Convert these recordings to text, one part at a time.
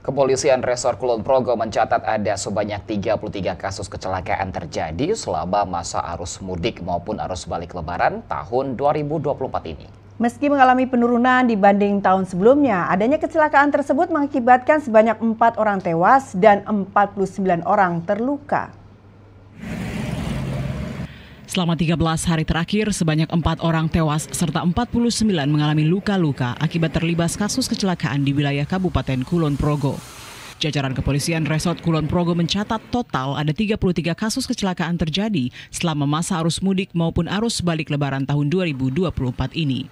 Kepolisian Resor Kulon Progo mencatat ada sebanyak 33 kasus kecelakaan terjadi selama masa arus mudik maupun arus balik lebaran tahun 2024 ini. Meski mengalami penurunan dibanding tahun sebelumnya, adanya kecelakaan tersebut mengakibatkan sebanyak 4 orang tewas dan 49 orang terluka. Selama 13 hari terakhir, sebanyak empat orang tewas serta 49 mengalami luka-luka akibat terlibas kasus kecelakaan di wilayah Kabupaten Kulon Progo. Jajaran kepolisian Resort Kulon Progo mencatat total ada 33 kasus kecelakaan terjadi selama masa arus mudik maupun arus balik lebaran tahun 2024 ini.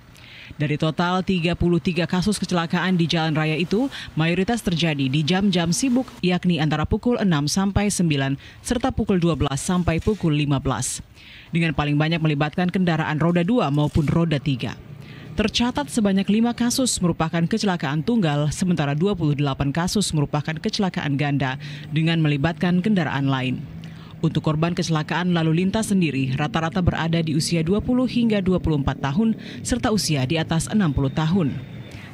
Dari total 33 kasus kecelakaan di jalan raya itu, mayoritas terjadi di jam-jam sibuk, yakni antara pukul 6 sampai 9, serta pukul 12 sampai pukul 15. Dengan paling banyak melibatkan kendaraan roda 2 maupun roda 3. Tercatat sebanyak 5 kasus merupakan kecelakaan tunggal, sementara 28 kasus merupakan kecelakaan ganda dengan melibatkan kendaraan lain. Untuk korban kecelakaan lalu lintas sendiri rata-rata berada di usia 20 hingga 24 tahun serta usia di atas 60 tahun.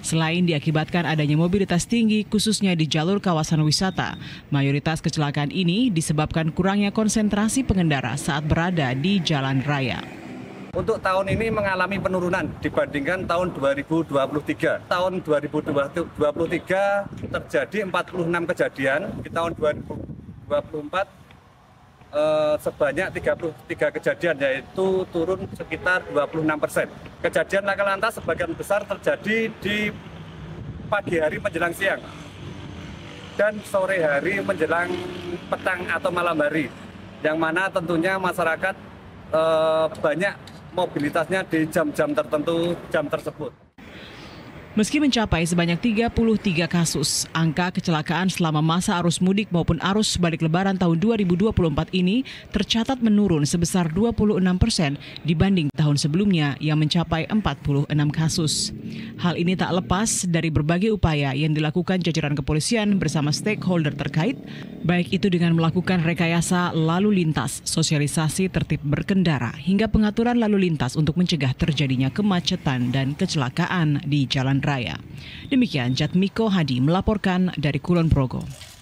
Selain diakibatkan adanya mobilitas tinggi, khususnya di jalur kawasan wisata, mayoritas kecelakaan ini disebabkan kurangnya konsentrasi pengendara saat berada di jalan raya. Untuk tahun ini mengalami penurunan dibandingkan tahun 2023. Tahun 2023 terjadi 46 kejadian, di tahun 2024 eh, sebanyak 33 kejadian yaitu turun sekitar 26 persen. Kejadian laka lantas sebagian besar terjadi di pagi hari menjelang siang dan sore hari menjelang petang atau malam hari yang mana tentunya masyarakat eh, banyak mobilitasnya di jam-jam tertentu jam tersebut. Meski mencapai sebanyak 33 kasus, angka kecelakaan selama masa arus mudik maupun arus balik lebaran tahun 2024 ini tercatat menurun sebesar 26 persen dibanding tahun sebelumnya yang mencapai 46 kasus. Hal ini tak lepas dari berbagai upaya yang dilakukan jajaran kepolisian bersama stakeholder terkait, baik itu dengan melakukan rekayasa lalu lintas, sosialisasi tertib berkendara, hingga pengaturan lalu lintas untuk mencegah terjadinya kemacetan dan kecelakaan di jalan Raya. Demikian Jatmiko Hadi melaporkan dari Kulon Progo.